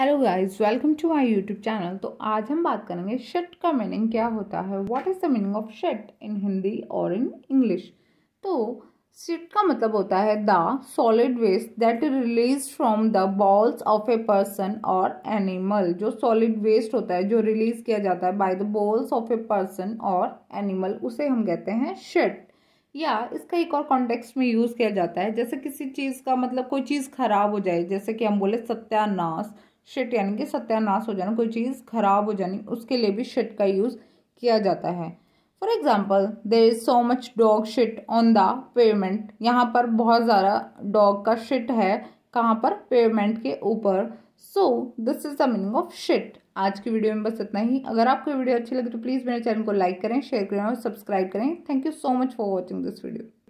hello guys welcome to my YouTube channel तो आज हम बात करेंगे शट का मीनिंग क्या होता है what is the meaning of shut in Hindi और इन इंग्लिश तो शट का मतलब होता है the solid waste that release from the bowels of a person और एनिमल जो सॉलिड वेस्ट होता है जो रिलीज किया जाता है by the bowels of a person और एनिमल उसे हम कहते हैं शट या इसका एक और कॉन्टेक्स्ट में यूज़ किया जाता है जैसे किसी चीज़ का मतलब कोई चीज़ खराब हो जाए जैसे कि हम बोले सत्यानाश शिट यानी कि सत्यानाश हो जाना कोई चीज़ खराब हो जानी उसके लिए भी शिट का यूज़ किया जाता है for example there is so much dog shit on the pavement यहाँ पर बहुत ज़्यादा डॉग का शिट है कहाँ पर पेमेंट के ऊपर so this is the meaning of shit आज की वीडियो में बस इतना ही अगर आपको वीडियो अच्छी लगे तो प्लीज़ मेरे चैनल को लाइक करें शेयर करें और सब्सक्राइब करें thank you so much for watching this video